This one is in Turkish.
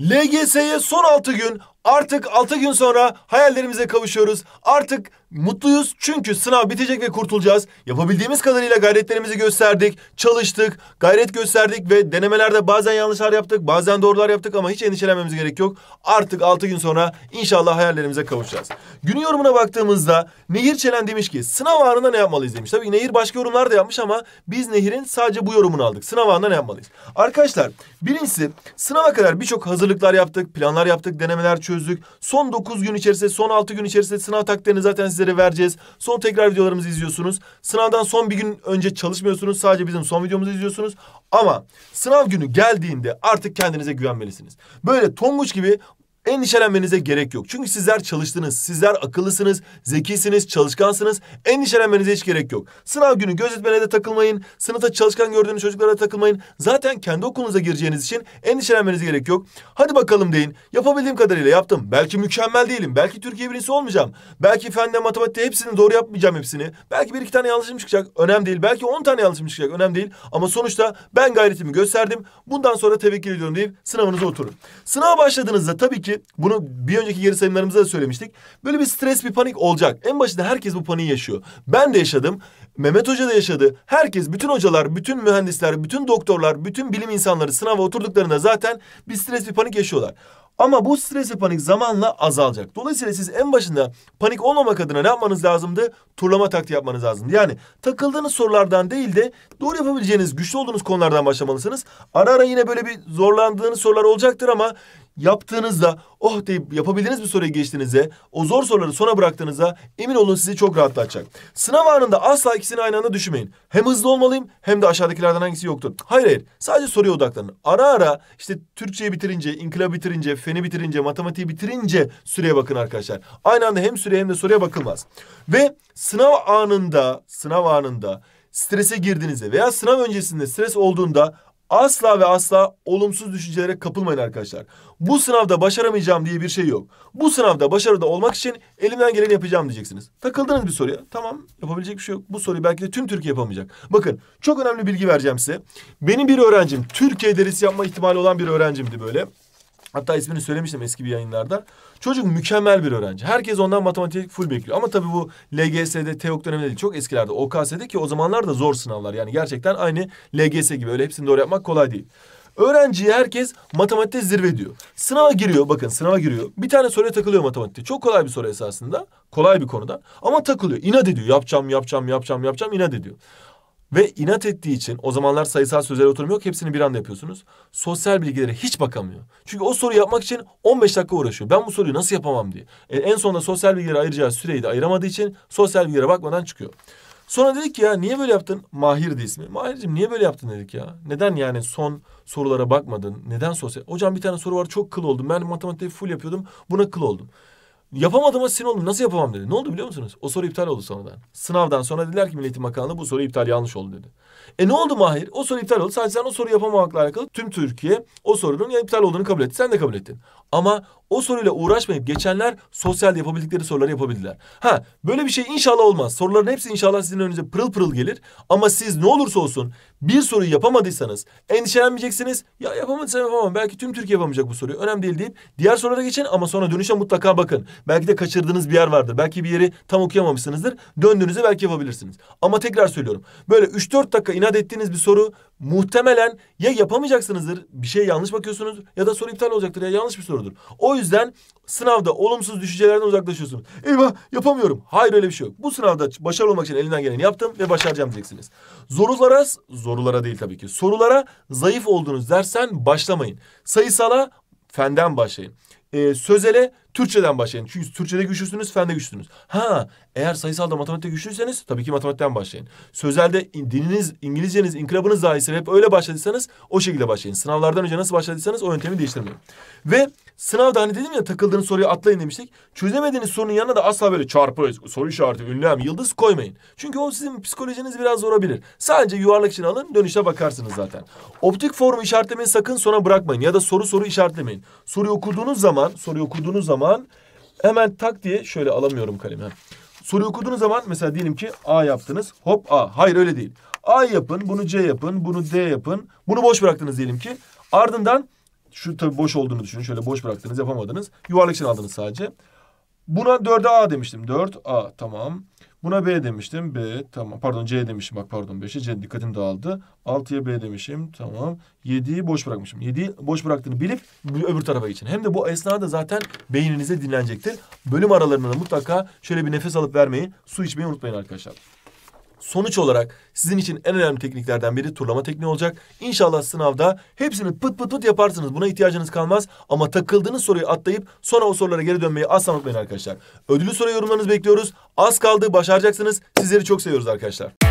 LGS'ye son 6 gün Artık 6 gün sonra hayallerimize kavuşuyoruz. Artık mutluyuz çünkü sınav bitecek ve kurtulacağız. Yapabildiğimiz kadarıyla gayretlerimizi gösterdik, çalıştık, gayret gösterdik ve denemelerde bazen yanlışlar yaptık, bazen doğrular yaptık ama hiç endişelenmemiz gerek yok. Artık 6 gün sonra inşallah hayallerimize kavuşacağız. Günün yorumuna baktığımızda Nehir Çelen demiş ki sınav anında ne yapmalıyız demiş. Tabii Nehir başka yorumlar da yapmış ama biz Nehir'in sadece bu yorumunu aldık. Sınav anında ne yapmalıyız? Arkadaşlar birincisi sınava kadar birçok hazırlıklar yaptık, planlar yaptık, denemeler, çözdük. Son 9 gün içerisinde, son 6 gün içerisinde sınav taktiklerini zaten sizlere vereceğiz. Son tekrar videolarımızı izliyorsunuz. Sınavdan son bir gün önce çalışmıyorsunuz. Sadece bizim son videomuzu izliyorsunuz. Ama sınav günü geldiğinde artık kendinize güvenmelisiniz. Böyle tonguç gibi endişelenmenize gerek yok. Çünkü sizler çalıştınız, sizler akıllısınız, zekisiniz, çalışkansınız. Endişelenmenize hiç gerek yok. Sınav günü gözetmene de takılmayın, sınıfta çalışkan gördüğünüz çocuklara takılmayın. Zaten kendi okulunuza gireceğiniz için endişelenmenize gerek yok. Hadi bakalım deyin. Yapabildiğim kadarıyla yaptım. Belki mükemmel değilim. Belki Türkiye birincisi olmayacağım. Belki fende, matematikte hepsini doğru yapmayacağım hepsini. Belki bir iki tane yanlışım çıkacak. Önemli değil. Belki on tane yanlışım çıkacak. Önemli değil. Ama sonuçta ben gayretimi gösterdim. Bundan sonra tevekkül ediyorum deyip sınavınıza oturun. Sınava başladığınızda tabii ki bunu bir önceki geri sayımlarımızda da söylemiştik. Böyle bir stres, bir panik olacak. En başında herkes bu paniği yaşıyor. Ben de yaşadım. Mehmet Hoca da yaşadı. Herkes, bütün hocalar, bütün mühendisler, bütün doktorlar, bütün bilim insanları sınava oturduklarında zaten bir stres, bir panik yaşıyorlar. Ama bu stres ve panik zamanla azalacak. Dolayısıyla siz en başında panik olmamak adına ne yapmanız lazımdı? Turlama taktiği yapmanız lazımdı. Yani takıldığınız sorulardan değil de doğru yapabileceğiniz, güçlü olduğunuz konulardan başlamalısınız. Ara ara yine böyle bir zorlandığınız sorular olacaktır ama yaptığınızda oh deyip yapabildiğiniz bir soruya geçtiğinizde o zor soruları sona bıraktığınızda emin olun sizi çok rahatlatacak. Sınav anında asla ikisini aynı anda düşünmeyin. Hem hızlı olmalıyım hem de aşağıdakilerden hangisi yoktur. Hayır hayır sadece soruya odaklanın. Ara ara işte Türkçeyi bitirince, inkılap bitirince, feni bitirince, matematiği bitirince süreye bakın arkadaşlar. Aynı anda hem süreye hem de soruya bakılmaz. Ve sınav anında, sınav anında strese girdiğinizde veya sınav öncesinde stres olduğunda Asla ve asla olumsuz düşüncelere kapılmayın arkadaşlar. Bu sınavda başaramayacağım diye bir şey yok. Bu sınavda başarılı olmak için elimden geleni yapacağım diyeceksiniz. Takıldınız bir soruya. Tamam yapabilecek bir şey yok. Bu soruyu belki de tüm Türkiye yapamayacak. Bakın çok önemli bilgi vereceğim size. Benim bir öğrencim Türkiye derisi yapma ihtimali olan bir öğrencimdi böyle. Hatta ismini söylemiştim eski bir yayınlarda. Çocuk mükemmel bir öğrenci. Herkes ondan matematik full bekliyor. Ama tabii bu LGS'de, TEOK döneminde değil. Çok eskilerde OKS'de ki o zamanlar da zor sınavlar. Yani gerçekten aynı LGS gibi. Öyle hepsini doğru yapmak kolay değil. Öğrenciye herkes matematikte zirve diyor. Sınava giriyor bakın sınava giriyor. Bir tane soruya takılıyor matematikte. Çok kolay bir soru esasında. Kolay bir konuda. Ama takılıyor. İnat ediyor. Yapacağım, yapacağım, yapacağım, yapacağım inat ediyor. Ve inat ettiği için o zamanlar sayısal sözel oturum yok hepsini bir anda yapıyorsunuz. Sosyal bilgilere hiç bakamıyor. Çünkü o soruyu yapmak için 15 dakika uğraşıyor. Ben bu soruyu nasıl yapamam diye. E, en sonunda sosyal bilgilere ayıracağı süreyi de ayıramadığı için sosyal bilgilere bakmadan çıkıyor. Sonra dedik ki ya niye böyle yaptın? Mahir'di ismi. Mahir'cim niye böyle yaptın dedik ya. Neden yani son sorulara bakmadın? Neden sosyal? Hocam bir tane soru var çok kıl oldum. Ben matematiği full yapıyordum. Buna kıl oldum. Yapamadım Asin oğlum nasıl yapamam dedi. Ne oldu biliyor musunuz? O soru iptal oldu sonradan. Sınavdan sonra dediler ki milletim Eğitim Bakanlığı bu soru iptal yanlış oldu dedi. E ne oldu Mahir? O soru iptal oldu. Sadece sen o soru yapamamakla alakalı tüm Türkiye o sorunun iptal olduğunu kabul etti. Sen de kabul ettin. Ama o soruyla uğraşmayıp geçenler sosyal yapabildikleri soruları yapabildiler. Ha böyle bir şey inşallah olmaz. Soruların hepsi inşallah sizin önünüze pırıl pırıl gelir. Ama siz ne olursa olsun bir soruyu yapamadıysanız endişelenmeyeceksiniz. Ya yapamadıysam yapamam. Belki tüm Türkiye yapamayacak bu soruyu. Önemli değil deyip diğer sorulara geçin ama sonra dönüşe mutlaka bakın. Belki de kaçırdığınız bir yer vardır. Belki bir yeri tam okuyamamışsınızdır. Döndüğünüzde belki yapabilirsiniz. Ama tekrar söylüyorum. Böyle 3-4 dakika inat ettiğiniz bir soru muhtemelen ya yapamayacaksınızdır, bir şey yanlış bakıyorsunuz ya da soru iptal olacaktır ya yanlış bir sorudur. O yüzden sınavda olumsuz düşüncelerden uzaklaşıyorsunuz. Eyvah yapamıyorum. Hayır öyle bir şey yok. Bu sınavda başarılı olmak için elinden geleni yaptım ve başaracağım diyeceksiniz. Zorulara, zorulara değil tabii ki. Sorulara zayıf olduğunuz dersen başlamayın. Sayısala fenden başlayın. Ee, sözele Türkçeden başlayın. Çünkü Türkçede güçlüsünüz, fende güçlüsünüz. Ha, eğer sayısalda matematikte güçlüyseniz tabii ki matematikten başlayın. Sözelde dininiz İngilizceniz, inkılabınız dahilse hep öyle başladıysanız o şekilde başlayın. Sınavlardan önce nasıl başladıysanız o yöntemi değiştirmeyin. Ve sınavda hani dedim ya takıldığınız soruyu atlayın demiştik. Çözemediğiniz sorunun yanına da asla böyle çarpı, soru işareti, ünlem, yıldız koymayın. Çünkü o sizin psikolojiniz biraz zorabilir. Sadece yuvarlak için alın, dönüşte bakarsınız zaten. Optik formu işaretlemeyi sakın sona bırakmayın ya da soru soru işaretlemeyin. Soruyu okuduğunuz zaman, soruyu okuduğunuz zaman zaman hemen tak diye şöyle alamıyorum kalemi. Soru okuduğunuz zaman mesela diyelim ki A yaptınız. Hop A. Hayır öyle değil. A yapın, bunu C yapın, bunu D yapın. Bunu boş bıraktınız diyelim ki. Ardından şu tabii boş olduğunu düşünün. Şöyle boş bıraktınız, yapamadınız. Yuvarlak için aldınız sadece. Buna 4'e A demiştim. 4 A tamam. Buna B demiştim. B tamam. Pardon C demişim. Bak pardon 5'e C dikkatim dağıldı. 6'ya B demişim. Tamam. 7'yi boş bırakmışım. 7'yi boş bıraktığını bilip öbür tarafa geçin. Hem de bu esnada zaten beyninize dinlenecektir. Bölüm aralarında mutlaka şöyle bir nefes alıp vermeyi, su içmeyi unutmayın arkadaşlar sonuç olarak sizin için en önemli tekniklerden biri turlama tekniği olacak. İnşallah sınavda hepsini pıt pıt pıt yaparsınız. Buna ihtiyacınız kalmaz. Ama takıldığınız soruyu atlayıp sonra o sorulara geri dönmeyi asla unutmayın arkadaşlar. Ödülü soru yorumlarınızı bekliyoruz. Az kaldı başaracaksınız. Sizleri çok seviyoruz arkadaşlar.